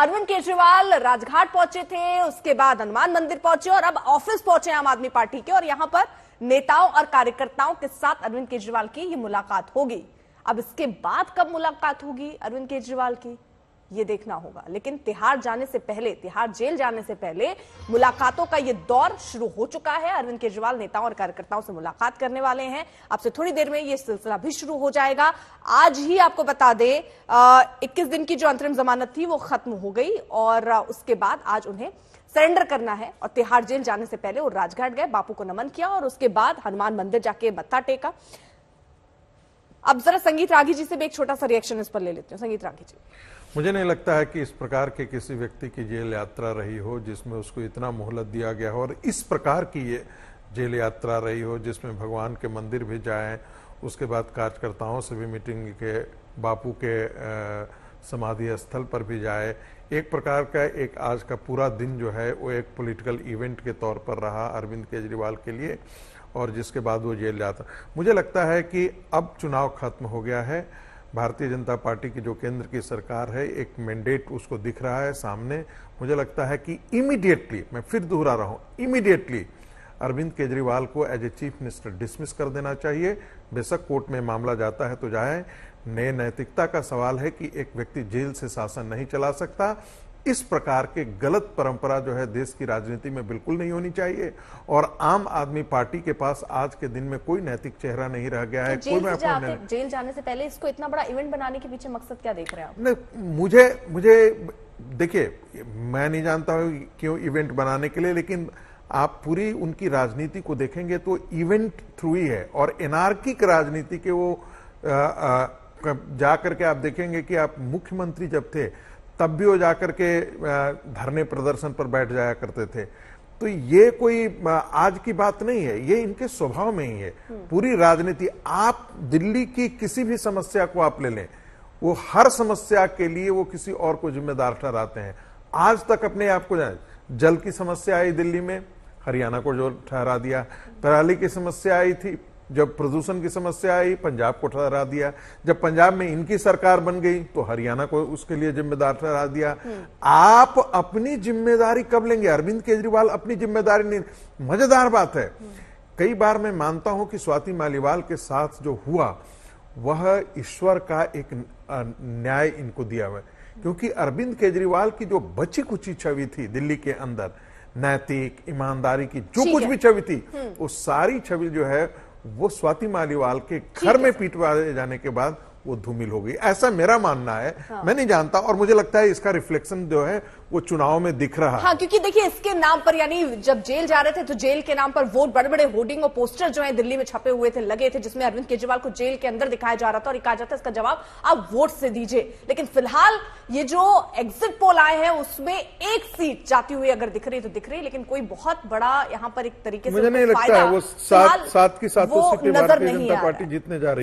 अरविंद केजरीवाल राजघाट पहुंचे थे उसके बाद हनुमान मंदिर पहुंचे और अब ऑफिस पहुंचे आम आदमी पार्टी के और यहां पर नेताओं और कार्यकर्ताओं के साथ अरविंद केजरीवाल की ये मुलाकात होगी अब इसके बाद कब मुलाकात होगी अरविंद केजरीवाल की ये देखना होगा लेकिन तिहाड़ जाने से पहले तिहाड़ जेल जाने से पहले मुलाकातों का ये दौर शुरू हो चुका है अरविंद केजरीवाल नेताओं और कार्यकर्ताओं से मुलाकात करने वाले हैं आपसे थोड़ी देर में ये सिलसिला भी शुरू हो जाएगा आज ही आपको बता दें इक्कीस दिन की जो अंतरिम जमानत थी वो खत्म हो गई और उसके बाद आज उन्हें सरेंडर करना है और तिहाड़ जेल जाने से पहले वो राजघाट गए बापू को नमन किया और उसके बाद हनुमान मंदिर जाके मत्था टेका अब जरा संगीत रागी जी से भी एक छोटा सा रिएक्शन इस पर ले लेते हैं संगीत रागी जी मुझे नहीं लगता है कि इस प्रकार के किसी व्यक्ति की जेल यात्रा रही हो जिसमें उसको इतना मोहलत दिया गया हो और इस प्रकार की ये जेल यात्रा रही हो जिसमें भगवान के मंदिर भी जाए उसके बाद कार्यकर्ताओं से भी मीटिंग के बापू के समाधि स्थल पर भी जाए एक प्रकार का एक आज का पूरा दिन जो है वो एक पॉलिटिकल इवेंट के तौर पर रहा अरविंद केजरीवाल के लिए और जिसके बाद वो जेल जाता मुझे लगता है कि अब चुनाव खत्म हो गया है भारतीय जनता पार्टी की जो केंद्र की सरकार है एक मैंडेट उसको दिख रहा है सामने मुझे लगता है कि इमीडिएटली मैं फिर दोहरा रहा हूँ इमीडिएटली अरविंद केजरीवाल को as a chief minister dismiss कर देना चाहिए बेशक कोर्ट में मामला जाता है तो जाए नए नैतिकता का सवाल है कि एक व्यक्ति जेल से शासन नहीं चला सकता इस प्रकार के गलत परंपरा जो है देश की राजनीति में बिल्कुल नहीं होनी चाहिए और आम आदमी पार्टी के पास आज के दिन में कोई नैतिक चेहरा नहीं रह गया है तो कोई मैं अपने जेल जाने से पहले इसको इतना बड़ा इवेंट बनाने के पीछे मकसद क्या देख रहे हैं आप मुझे मुझे देखिए मैं नहीं जानता हूं क्यों इवेंट बनाने के लिए लेकिन आप पूरी उनकी राजनीति को देखेंगे तो इवेंट थ्रू ही है और एनार्किक राजनीति के वो जा करके आप देखेंगे कि आप मुख्यमंत्री जब थे तब भी वो जाकर के धरने प्रदर्शन पर बैठ जाया करते थे तो ये कोई आज की बात नहीं है ये इनके स्वभाव में ही है हम्म। पूरी राजनीति आप दिल्ली की किसी भी समस्या को आप ले लें वो हर समस्या के लिए वो किसी और को जिम्मेदार ठहराते हैं आज तक अपने आप को जल की समस्या आई दिल्ली में हरियाणा को जो ठहरा दिया पराली की समस्या आई थी जब प्रदूषण की समस्या आई पंजाब को ठहरा दिया जब पंजाब में इनकी सरकार बन गई तो हरियाणा को उसके लिए जिम्मेदार ठहरा दिया हम्म। आप अपनी जिम्मेदारी कब लेंगे अरविंद केजरीवाल अपनी जिम्मेदारी नहीं मजेदार बात है हम्म। कई बार मैं मानता हूं कि स्वाति मालीवाल के साथ जो हुआ वह ईश्वर का एक न्याय इनको दिया हुआ क्योंकि अरविंद केजरीवाल की जो बची कुची छवि थी दिल्ली के अंदर नैतिक ईमानदारी की जो कुछ भी छवि थी हम्म। वो सारी छवि जो है वो स्वाति मालीवाल के घर में पीटवाए जाने के बाद वो धूमिल हो गई ऐसा मेरा मानना है हाँ। मैं नहीं जानता और मुझे लगता है इसका रिफ्लेक्शन जो है वो चुनाव में दिख रहा है हाँ, क्योंकि देखिए इसके नाम पर यानी जब जेल जा रहे थे तो जेल के नाम पर वोट बड़े बड़े होर्डिंग और पोस्टर जो है दिल्ली में छपे हुए थे लगे थे जिसमें अरविंद केजरीवाल को जेल के अंदर दिखाया जा रहा था और कहा जाता है इसका जवाब आप वोट से दीजिए लेकिन फिलहाल ये जो एग्जिट पोल आए हैं उसमें एक सीट जाती हुई अगर दिख रही तो दिख रही लेकिन कोई बहुत बड़ा यहाँ पर एक तरीके से मुझे नहीं लगता है वो नजर नहीं पार्टी जीतने जा रही